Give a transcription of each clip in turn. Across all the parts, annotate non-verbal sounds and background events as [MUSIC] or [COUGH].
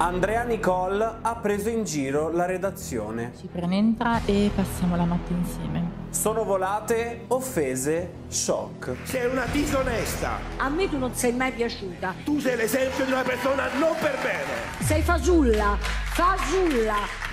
Andrea Nicole ha preso in giro la redazione. Ci prenentra e passiamo la notte insieme. Sono volate, offese, shock. Sei una disonesta. A me tu non sei mai piaciuta. Tu sei l'esempio di una persona non per bene. Sei fasulla, fasulla.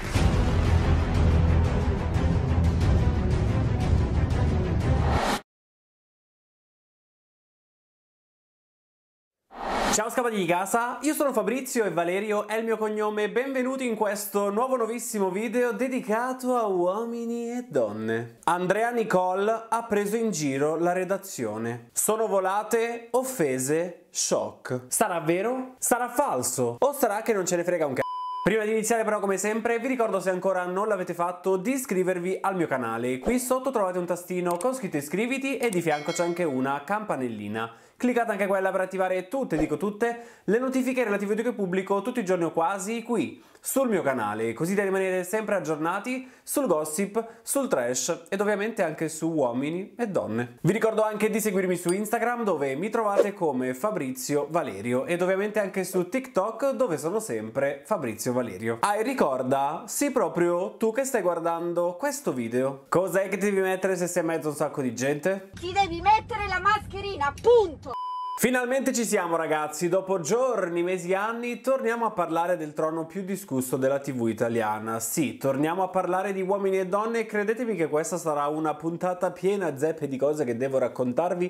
Ciao scappati di casa, io sono Fabrizio e Valerio è il mio cognome, benvenuti in questo nuovo nuovissimo video dedicato a uomini e donne. Andrea Nicole ha preso in giro la redazione. Sono volate, offese, shock. Sarà vero? Sarà falso? O sarà che non ce ne frega un c***o? Prima di iniziare però come sempre vi ricordo se ancora non l'avete fatto di iscrivervi al mio canale. Qui sotto trovate un tastino con scritto iscriviti e di fianco c'è anche una campanellina. Cliccate anche quella per attivare tutte, dico tutte, le notifiche relative a video che pubblico tutti i giorni o quasi qui sul mio canale, così da rimanere sempre aggiornati sul gossip, sul trash ed ovviamente anche su uomini e donne. Vi ricordo anche di seguirmi su Instagram dove mi trovate come Fabrizio Valerio ed ovviamente anche su TikTok dove sono sempre Fabrizio Valerio. Ah e ricorda, sei proprio tu che stai guardando questo video, cos'è che ti devi mettere se sei in mezzo a un sacco di gente? Ti devi mettere la mascherina, punto! Finalmente ci siamo ragazzi, dopo giorni, mesi, anni torniamo a parlare del trono più discusso della tv italiana. Sì, torniamo a parlare di uomini e donne e credetemi che questa sarà una puntata piena zeppe di cose che devo raccontarvi.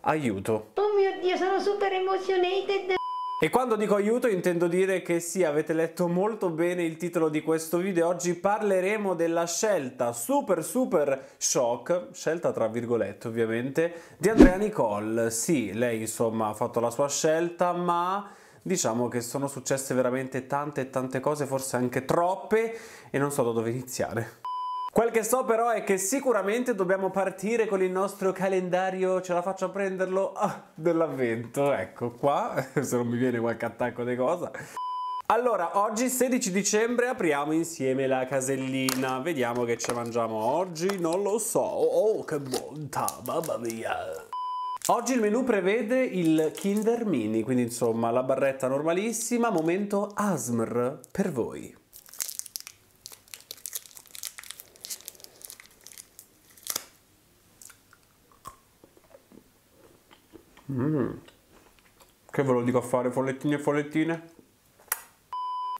Aiuto. Oh mio Dio, sono super emozionated. E quando dico aiuto intendo dire che sì, avete letto molto bene il titolo di questo video. Oggi parleremo della scelta super super shock, scelta tra virgolette ovviamente, di Andrea Nicole. Sì, lei insomma ha fatto la sua scelta, ma diciamo che sono successe veramente tante tante cose, forse anche troppe, e non so da dove iniziare. Quel che so però è che sicuramente dobbiamo partire con il nostro calendario, ce la faccio a prenderlo, ah, dell'avvento, ecco qua, [LAUGHS] se non mi viene qualche attacco di cosa. Allora, oggi 16 dicembre apriamo insieme la casellina, vediamo che ci mangiamo oggi, non lo so, oh che bontà, mamma mia! Oggi il menù prevede il Kinder Mini, quindi insomma la barretta normalissima, momento ASMR per voi. Mm. Che ve lo dico a fare, follettini e follettine?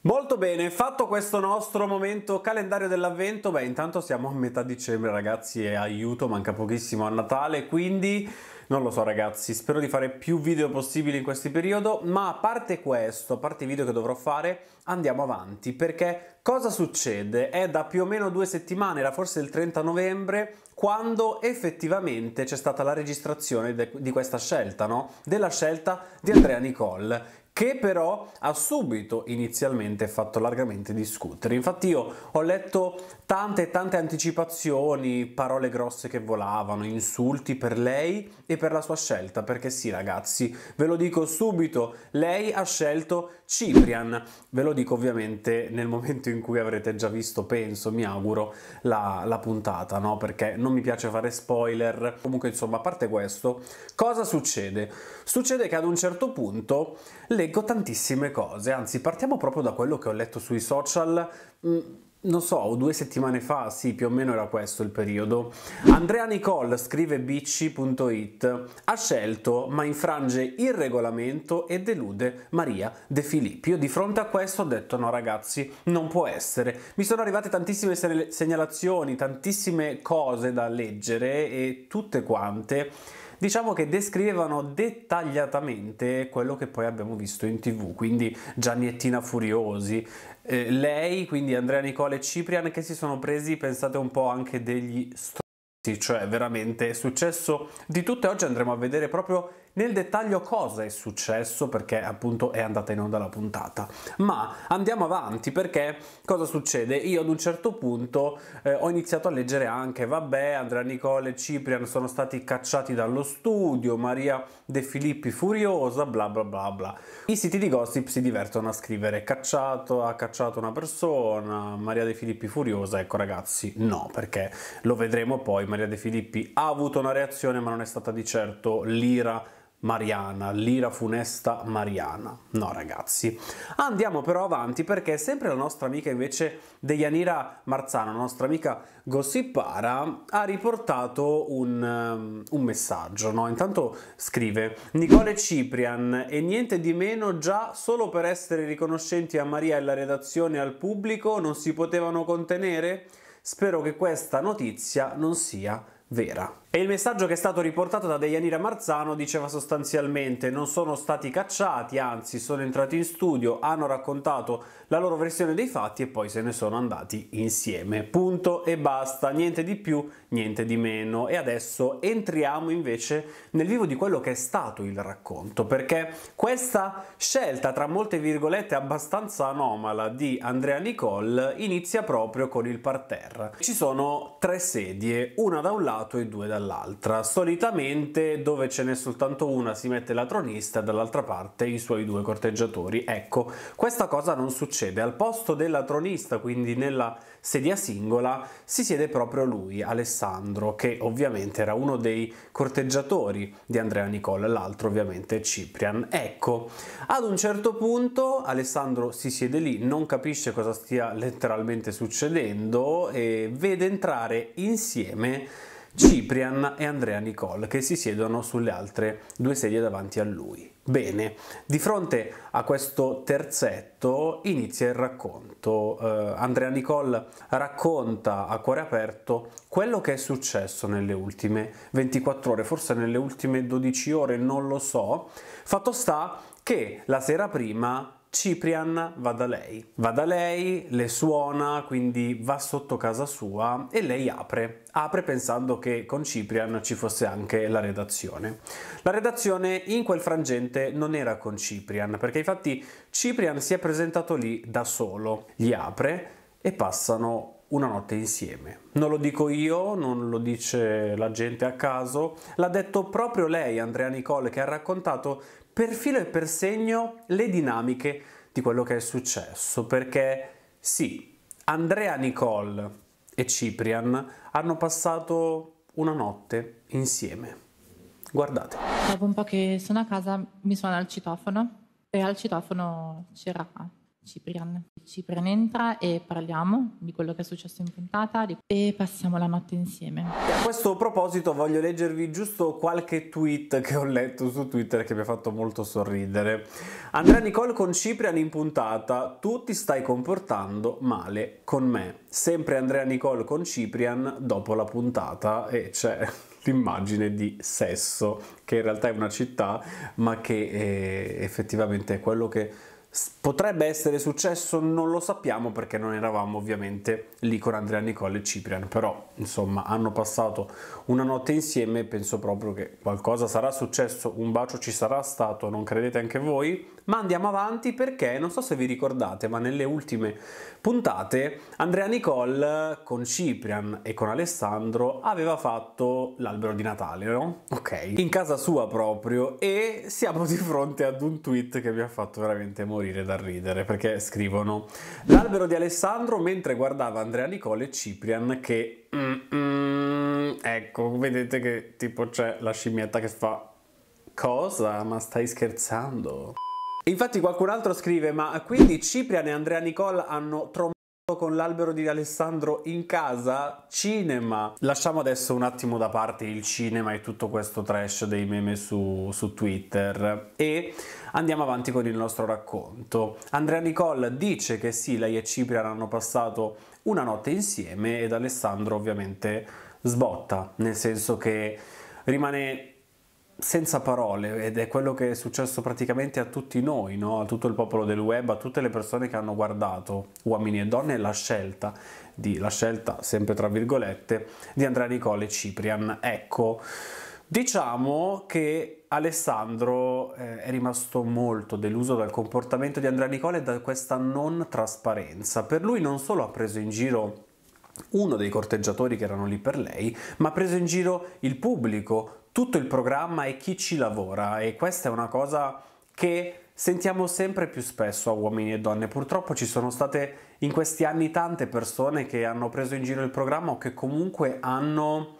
Molto bene, fatto questo nostro momento calendario dell'avvento, beh intanto siamo a metà dicembre ragazzi e aiuto, manca pochissimo a Natale, quindi non lo so ragazzi, spero di fare più video possibili in questo periodo, ma a parte questo, a parte i video che dovrò fare, andiamo avanti perché cosa succede? È da più o meno due settimane, era forse il 30 novembre, quando effettivamente c'è stata la registrazione di questa scelta, no? Della scelta di Andrea Nicole che però ha subito inizialmente fatto largamente discutere. Infatti io ho letto tante tante anticipazioni, parole grosse che volavano, insulti per lei e per la sua scelta, perché sì ragazzi, ve lo dico subito, lei ha scelto Ciprian, ve lo dico ovviamente nel momento in cui avrete già visto, penso, mi auguro, la, la puntata, no? Perché non mi piace fare spoiler. Comunque insomma, a parte questo, cosa succede? Succede che ad un certo punto lei leggo tantissime cose, anzi partiamo proprio da quello che ho letto sui social. Mm, non so, due settimane fa, sì, più o meno era questo il periodo. Andrea Nicole, scrive bc.it, ha scelto ma infrange il regolamento e delude Maria De Filippi. Io di fronte a questo ho detto no ragazzi, non può essere. Mi sono arrivate tantissime segnalazioni, tantissime cose da leggere e tutte quante diciamo che descrivevano dettagliatamente quello che poi abbiamo visto in tv, quindi Giannettina Furiosi, eh, lei, quindi Andrea Nicole e Ciprian che si sono presi, pensate un po', anche degli stronzi, cioè veramente è successo di tutto e oggi andremo a vedere proprio nel dettaglio cosa è successo perché appunto è andata in onda la puntata. Ma andiamo avanti perché cosa succede? Io ad un certo punto eh, ho iniziato a leggere anche, vabbè, Andrea Nicole e Ciprian sono stati cacciati dallo studio, Maria De Filippi furiosa, bla bla bla bla. I siti di gossip si divertono a scrivere cacciato, ha cacciato una persona, Maria De Filippi furiosa, ecco ragazzi, no, perché lo vedremo poi, Maria De Filippi ha avuto una reazione ma non è stata di certo l'ira Mariana, l'ira funesta Mariana. No ragazzi. Andiamo però avanti perché sempre la nostra amica invece Deianira Marzano, la nostra amica Gossipara, ha riportato un, um, un messaggio. No? Intanto scrive Nicole Ciprian e niente di meno già solo per essere riconoscenti a Maria e alla redazione e al pubblico non si potevano contenere? Spero che questa notizia non sia vera. E il messaggio che è stato riportato da Deianira Marzano diceva sostanzialmente non sono stati cacciati, anzi sono entrati in studio, hanno raccontato la loro versione dei fatti e poi se ne sono andati insieme. Punto e basta, niente di più, niente di meno. E adesso entriamo invece nel vivo di quello che è stato il racconto, perché questa scelta tra molte virgolette abbastanza anomala di Andrea Nicole inizia proprio con il parterre. Ci sono tre sedie, una da un lato e due dall'altro dall'altra. Solitamente dove ce n'è soltanto una si mette la tronista e dall'altra parte i suoi due corteggiatori. Ecco, questa cosa non succede. Al posto della tronista, quindi nella sedia singola, si siede proprio lui, Alessandro, che ovviamente era uno dei corteggiatori di Andrea Nicole, l'altro ovviamente Ciprian. Ecco, ad un certo punto Alessandro si siede lì, non capisce cosa stia letteralmente succedendo e vede entrare insieme Ciprian e Andrea Nicole che si siedono sulle altre due sedie davanti a lui. Bene, di fronte a questo terzetto inizia il racconto. Uh, Andrea Nicole racconta a cuore aperto quello che è successo nelle ultime 24 ore, forse nelle ultime 12 ore, non lo so. Fatto sta che la sera prima Ciprian va da lei. Va da lei, le suona, quindi va sotto casa sua e lei apre. Apre pensando che con Ciprian ci fosse anche la redazione. La redazione in quel frangente non era con Ciprian, perché infatti Ciprian si è presentato lì da solo. Gli apre e passano una notte insieme. Non lo dico io, non lo dice la gente a caso, l'ha detto proprio lei, Andrea Nicole, che ha raccontato per filo e per segno le dinamiche di quello che è successo, perché sì, Andrea Nicole e Ciprian hanno passato una notte insieme. Guardate. Dopo un po' che sono a casa mi suona il citofono e al citofono c'era Ciprian. Ciprian entra e parliamo di quello che è successo in puntata e passiamo la notte insieme. a questo proposito voglio leggervi giusto qualche tweet che ho letto su Twitter che mi ha fatto molto sorridere. Andrea Nicole con Ciprian in puntata, tu ti stai comportando male con me. Sempre Andrea Nicole con Ciprian dopo la puntata e c'è l'immagine di Sesso, che in realtà è una città, ma che eh, effettivamente è quello che Potrebbe essere successo, non lo sappiamo perché non eravamo ovviamente lì con Andrea Nicole e Ciprian, però insomma hanno passato una notte insieme e penso proprio che qualcosa sarà successo, un bacio ci sarà stato, non credete anche voi? Ma andiamo avanti perché non so se vi ricordate, ma nelle ultime puntate Andrea Nicole con Ciprian e con Alessandro aveva fatto l'albero di Natale, no? Ok, in casa sua proprio e siamo di fronte ad un tweet che mi ha fatto veramente morire morire dal ridere perché scrivono L'albero di Alessandro mentre guardava Andrea Nicole e Ciprian che... ecco, vedete che tipo c'è la scimmietta che fa... Cosa? Ma stai scherzando? Infatti qualcun altro scrive, ma quindi Ciprian e Andrea Nicole hanno trombato con l'albero di Alessandro in casa, cinema. Lasciamo adesso un attimo da parte il cinema e tutto questo trash dei meme su, su Twitter e andiamo avanti con il nostro racconto. Andrea Nicole dice che sì, lei e Ciprian hanno passato una notte insieme ed Alessandro ovviamente sbotta, nel senso che rimane senza parole ed è quello che è successo praticamente a tutti noi, no? a tutto il popolo del web, a tutte le persone che hanno guardato, uomini e donne, la scelta, di, la scelta sempre tra virgolette, di Andrea Nicole Ciprian. Ecco, diciamo che Alessandro eh, è rimasto molto deluso dal comportamento di Andrea Nicole e da questa non trasparenza. Per lui non solo ha preso in giro uno dei corteggiatori che erano lì per lei, ma ha preso in giro il pubblico, tutto il programma e chi ci lavora e questa è una cosa che sentiamo sempre più spesso a uomini e donne. Purtroppo ci sono state in questi anni tante persone che hanno preso in giro il programma o che comunque hanno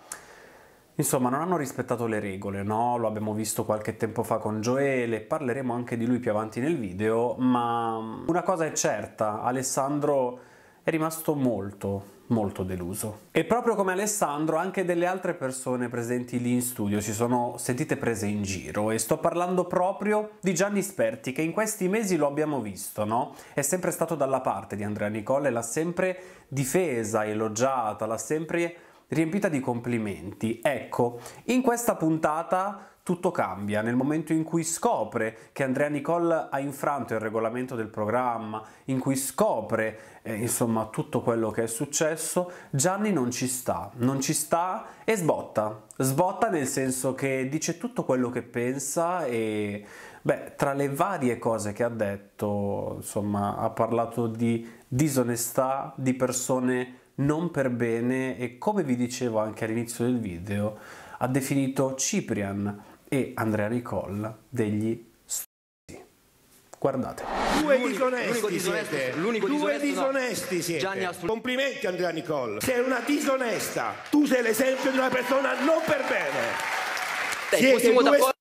insomma non hanno rispettato le regole, no? Lo abbiamo visto qualche tempo fa con Joele, parleremo anche di lui più avanti nel video, ma una cosa è certa, Alessandro è rimasto molto molto deluso. E proprio come Alessandro, anche delle altre persone presenti lì in studio si sono sentite prese in giro e sto parlando proprio di Gianni Sperti che in questi mesi lo abbiamo visto, no? È sempre stato dalla parte di Andrea Nicole, l'ha sempre difesa, elogiata, l'ha sempre riempita di complimenti. Ecco, in questa puntata tutto cambia nel momento in cui scopre che Andrea Nicole ha infranto il regolamento del programma, in cui scopre eh, insomma tutto quello che è successo, Gianni non ci sta, non ci sta e sbotta. Sbotta nel senso che dice tutto quello che pensa e beh, tra le varie cose che ha detto, insomma, ha parlato di disonestà di persone non per bene e come vi dicevo anche all'inizio del video, ha definito Ciprian e Andrea Ricolla degli Guardate. Due disonesti, disonesto, due disonesti no. siete. Complimenti Andrea Nicole. Sei una disonesta. Tu sei l'esempio di una persona non per bene. siete due d'accordo.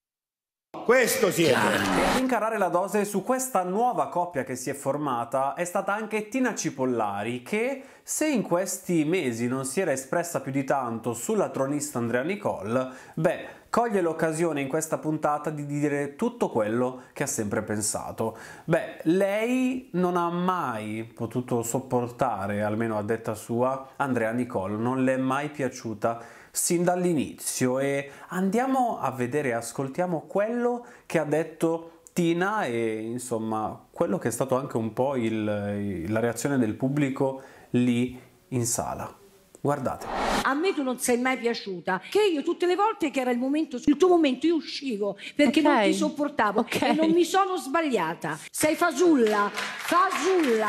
Questo siete. Ad incarare la dose su questa nuova coppia che si è formata è stata anche Tina Cipollari che se in questi mesi non si era espressa più di tanto sulla tronista Andrea Nicole, beh coglie l'occasione in questa puntata di dire tutto quello che ha sempre pensato. Beh, lei non ha mai potuto sopportare, almeno a detta sua, Andrea Nicole, non le è mai piaciuta sin dall'inizio e andiamo a vedere, ascoltiamo quello che ha detto Tina e insomma quello che è stato anche un po' il, la reazione del pubblico lì in sala. Guardate. A me tu non sei mai piaciuta. Che io tutte le volte che era il momento, il tuo momento, io uscivo perché okay. non ti sopportavo okay. e non mi sono sbagliata. Sei fasulla, fasulla.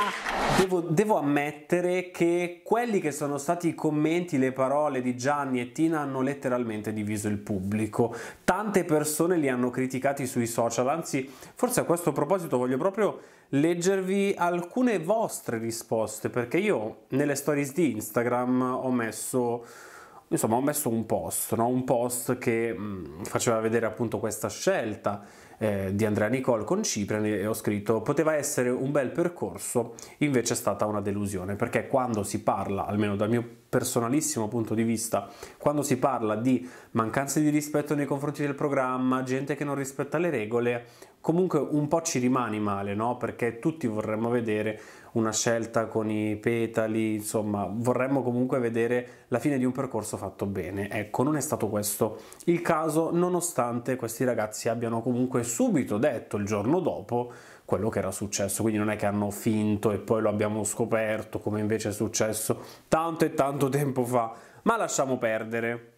Devo, devo ammettere che quelli che sono stati i commenti, le parole di Gianni e Tina hanno letteralmente diviso il pubblico. Tante persone li hanno criticati sui social, anzi forse a questo proposito voglio proprio leggervi alcune vostre risposte perché io nelle stories di Instagram ho messo insomma ho messo un post, no? un post che mh, mm, faceva vedere appunto questa scelta eh, di Andrea Nicole con Cipriani e ho scritto poteva essere un bel percorso, invece è stata una delusione, perché quando si parla, almeno dal mio personalissimo punto di vista, quando si parla di mancanze di rispetto nei confronti del programma, gente che non rispetta le regole, comunque un po' ci rimani male, no? perché tutti vorremmo vedere una scelta con i petali, insomma vorremmo comunque vedere la fine di un percorso fatto bene. Ecco, non è stato questo il caso, nonostante questi ragazzi abbiano comunque subito detto il giorno dopo quello che era successo, quindi non è che hanno finto e poi lo abbiamo scoperto come invece è successo tanto e tanto tempo fa, ma lasciamo perdere.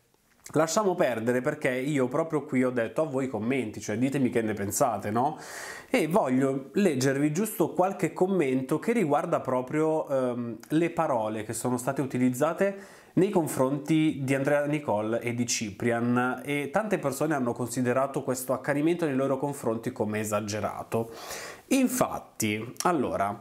Lasciamo perdere perché io proprio qui ho detto a voi commenti, cioè ditemi che ne pensate, no? E voglio leggervi giusto qualche commento che riguarda proprio ehm, le parole che sono state utilizzate nei confronti di Andrea Nicole e di Ciprian e tante persone hanno considerato questo accanimento nei loro confronti come esagerato. Infatti, allora,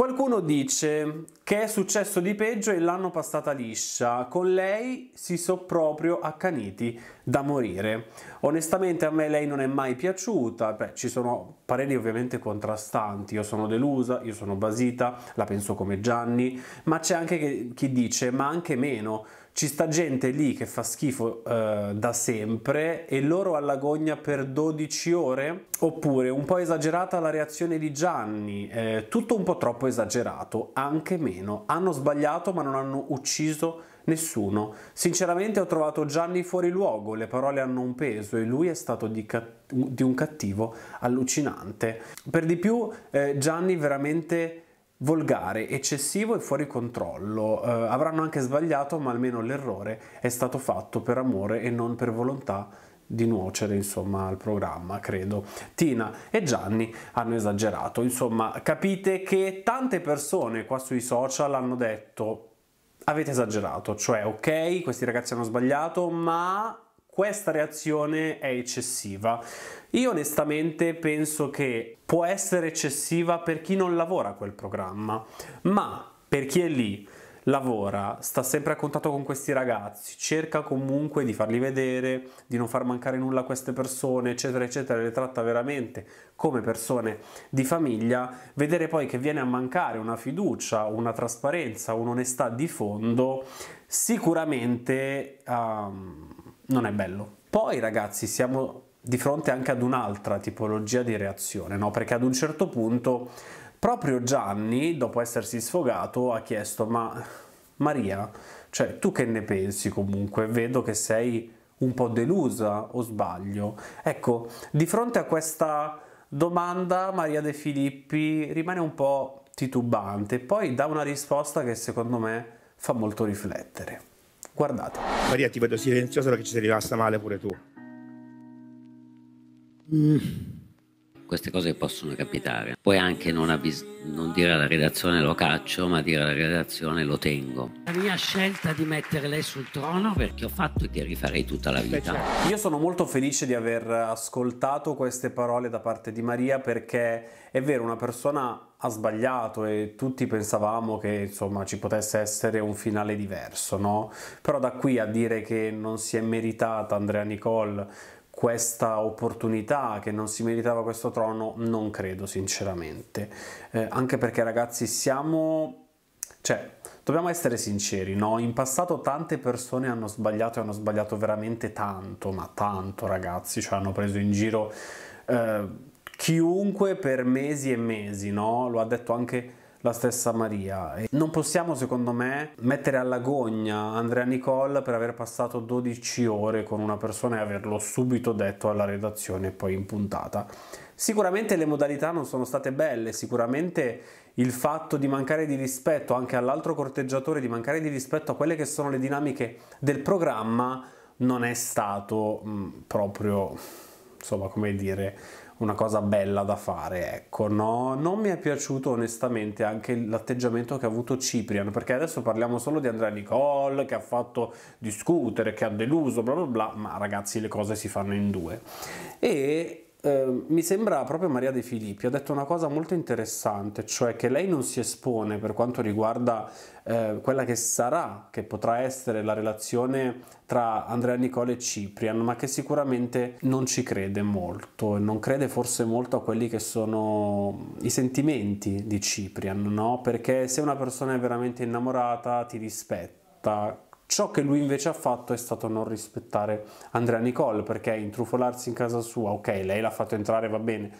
Qualcuno dice che è successo di peggio e l'hanno passata liscia, con lei si so proprio accaniti da morire. Onestamente a me lei non è mai piaciuta, Beh, ci sono pareri ovviamente contrastanti, io sono delusa, io sono basita, la penso come Gianni, ma c'è anche chi dice ma anche meno, ci sta gente lì che fa schifo eh, da sempre e loro all'agonia per 12 ore? Oppure un po' esagerata la reazione di Gianni, eh, tutto un po' troppo esagerato, anche meno. Hanno sbagliato ma non hanno ucciso nessuno. Sinceramente ho trovato Gianni fuori luogo, le parole hanno un peso e lui è stato di, di un cattivo allucinante. Per di più eh, Gianni veramente volgare, eccessivo e fuori controllo. Eh, avranno anche sbagliato, ma almeno l'errore è stato fatto per amore e non per volontà di nuocere insomma al programma credo Tina e Gianni hanno esagerato insomma capite che tante persone qua sui social hanno detto avete esagerato cioè ok questi ragazzi hanno sbagliato ma questa reazione è eccessiva. Io onestamente penso che può essere eccessiva per chi non lavora quel programma, ma per chi è lì lavora, sta sempre a contatto con questi ragazzi, cerca comunque di farli vedere, di non far mancare nulla a queste persone, eccetera, eccetera, le tratta veramente come persone di famiglia, vedere poi che viene a mancare una fiducia, una trasparenza, un'onestà di fondo, sicuramente... Um, non è bello. Poi ragazzi siamo di fronte anche ad un'altra tipologia di reazione, no? perché ad un certo punto proprio Gianni, dopo essersi sfogato, ha chiesto ma Maria, cioè tu che ne pensi comunque? Vedo che sei un po' delusa o sbaglio? Ecco, di fronte a questa domanda Maria De Filippi rimane un po' titubante, poi dà una risposta che secondo me fa molto riflettere. Guardate. Maria, ti vedo silenziosa perché ci sei rimasta male pure tu. Mm. Queste cose possono capitare. Puoi anche non, avvis- non dire alla redazione lo caccio, ma dire alla redazione lo tengo. La mia scelta di mettere lei sul trono perché ho fatto e che rifarei tutta la vita. Certo. Io sono molto felice di aver ascoltato queste parole da parte di Maria perché è vero, una persona ha sbagliato e tutti pensavamo che insomma ci potesse essere un finale diverso, no? Però da qui a dire che non si è meritata Andrea Nicole questa opportunità, che non si meritava questo trono, non credo sinceramente. Eh, anche perché ragazzi siamo... cioè, dobbiamo essere sinceri, no? In passato tante persone hanno sbagliato e hanno sbagliato veramente tanto, ma tanto ragazzi, cioè hanno preso in giro... Eh, chiunque per mesi e mesi, no? Lo ha detto anche la stessa Maria. E non possiamo, secondo me, mettere all'agonia Andrea Nicole per aver passato 12 ore con una persona e averlo subito detto alla redazione e poi in puntata. Sicuramente le modalità non sono state belle, sicuramente il fatto di mancare di rispetto anche all'altro corteggiatore, di mancare di rispetto a quelle che sono le dinamiche del programma, non è stato mh, proprio insomma come dire una cosa bella da fare, ecco, no? Non mi è piaciuto onestamente anche l'atteggiamento che ha avuto Ciprian, perché adesso parliamo solo di Andrea Nicole, che ha fatto discutere, che ha deluso, bla bla bla, ma ragazzi le cose si fanno in due. E Ehm, mi sembra proprio Maria De Filippi ha detto una cosa molto interessante, cioè che lei non si espone per quanto riguarda eh, quella che sarà, che potrà essere la relazione tra Andrea Nicole e Ciprian, ma che sicuramente non ci crede molto, non crede forse molto a quelli che sono i sentimenti di Ciprian, no? Perché se una persona è veramente innamorata ti rispetta Ciò che lui invece ha fatto è stato non rispettare Andrea Nicole perché intrufolarsi in casa sua, ok, lei l'ha fatto entrare, va bene,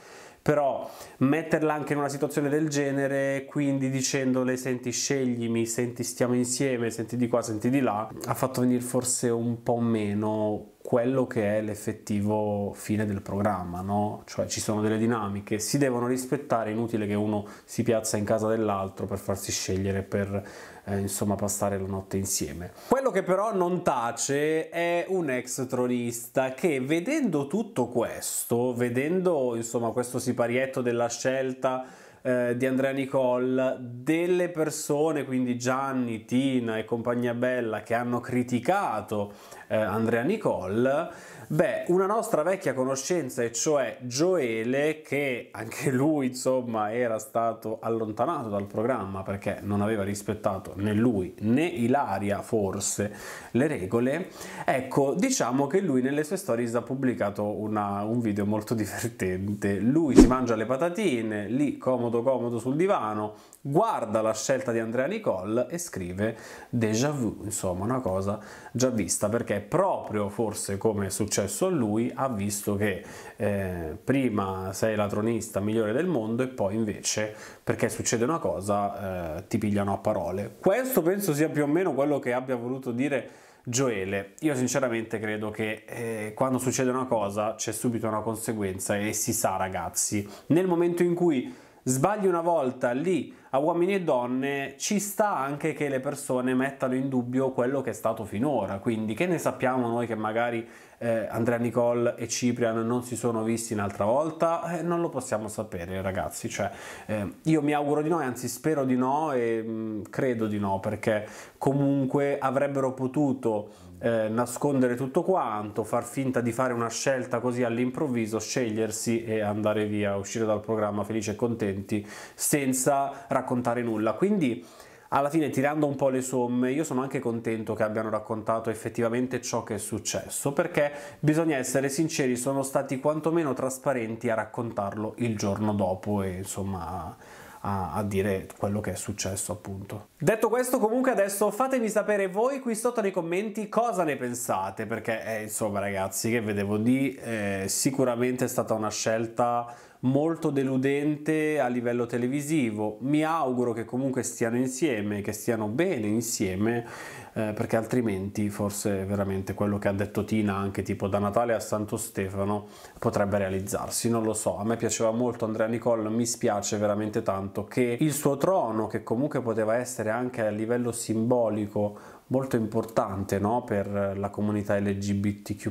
però metterla anche in una situazione del genere, quindi dicendole senti sceglimi, senti stiamo insieme, senti di qua, senti di là, ha fatto venire forse un po' meno quello che è l'effettivo fine del programma, no? cioè ci sono delle dinamiche, si devono rispettare, è inutile che uno si piazza in casa dell'altro per farsi scegliere, per eh, insomma passare la notte insieme. Quello che però non tace è un ex tronista che vedendo tutto questo, vedendo insomma questo siparietto della scelta, eh, di Andrea Nicole, delle persone, quindi Gianni, Tina e compagnia bella, che hanno criticato eh, Andrea Nicole, beh, una nostra vecchia conoscenza, e cioè Gioele, che anche lui, insomma, era stato allontanato dal programma perché non aveva rispettato né lui né Ilaria, forse, le regole, ecco, diciamo che lui nelle sue stories ha pubblicato una, un video molto [LAUGHS] divertente. Lui si mangia le patatine, lì comodo comodo comodo sul divano, guarda la scelta di Andrea Nicole e scrive déjà vu, insomma una cosa già vista, perché proprio forse come è successo a lui ha visto che eh, prima sei la tronista migliore del mondo e poi invece perché succede una cosa eh, ti pigliano a parole. Questo penso sia più o meno quello che abbia voluto dire Gioele, io sinceramente credo che eh, quando succede una cosa c'è subito una conseguenza e si sa ragazzi, nel momento in cui sbagli una volta lì a uomini e donne, ci sta anche che le persone mettano in dubbio quello che è stato finora. Quindi, che ne sappiamo noi che magari eh, Andrea Nicole e Ciprian non si sono visti un'altra volta? Eh, non lo possiamo sapere, ragazzi. Cioè, eh, io mi auguro di no, anzi, spero di no e mh, mm, credo di no, perché comunque avrebbero potuto eh, nascondere tutto quanto, far finta di fare una scelta così all'improvviso, scegliersi e andare via, uscire dal programma felici e contenti senza raccontare nulla. Quindi alla fine tirando un po' le somme io sono anche contento che abbiano raccontato effettivamente ciò che è successo perché bisogna essere sinceri sono stati quantomeno trasparenti a raccontarlo il giorno dopo e insomma a, a, dire quello che è successo appunto. Detto questo comunque adesso fatemi sapere voi qui sotto nei commenti cosa ne pensate perché eh, insomma ragazzi che vedevo di eh, sicuramente è stata una scelta molto deludente a livello televisivo. Mi auguro che comunque stiano insieme, che stiano bene insieme, eh, perché altrimenti forse veramente quello che ha detto Tina, anche tipo da Natale a Santo Stefano, potrebbe realizzarsi. Non lo so, a me piaceva molto Andrea Nicole, mi spiace veramente tanto che il suo trono, che comunque poteva essere anche a livello simbolico molto importante no? per la comunità LGBTQ,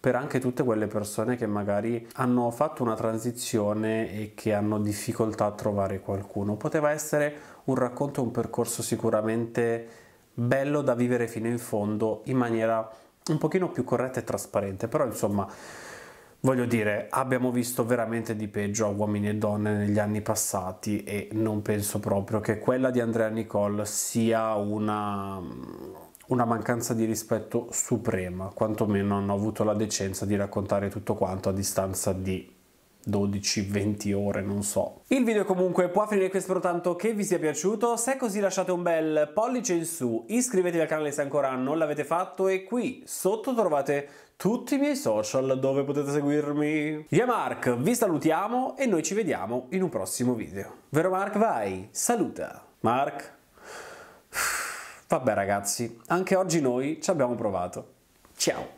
per anche tutte quelle persone che magari hanno fatto una transizione e che hanno difficoltà a trovare qualcuno. Poteva essere un racconto, un percorso sicuramente bello da vivere fino in fondo in maniera un pochino più corretta e trasparente, però insomma Voglio dire, abbiamo visto veramente di peggio a uomini e donne negli anni passati e non penso proprio che quella di Andrea Nicole sia una, una mancanza di rispetto suprema, quantomeno hanno avuto la decenza di raccontare tutto quanto a distanza di 12-20 ore, non so. Il video comunque può finire qui, spero tanto che vi sia piaciuto, se è così lasciate un bel pollice in su, iscrivetevi al canale se ancora non l'avete fatto e qui sotto trovate tutti i miei social dove potete seguirmi. Io Mark, vi salutiamo e noi ci vediamo in un prossimo video. Vero Mark? Vai, saluta! Mark? Vabbè ragazzi, anche oggi noi ci abbiamo provato. Ciao!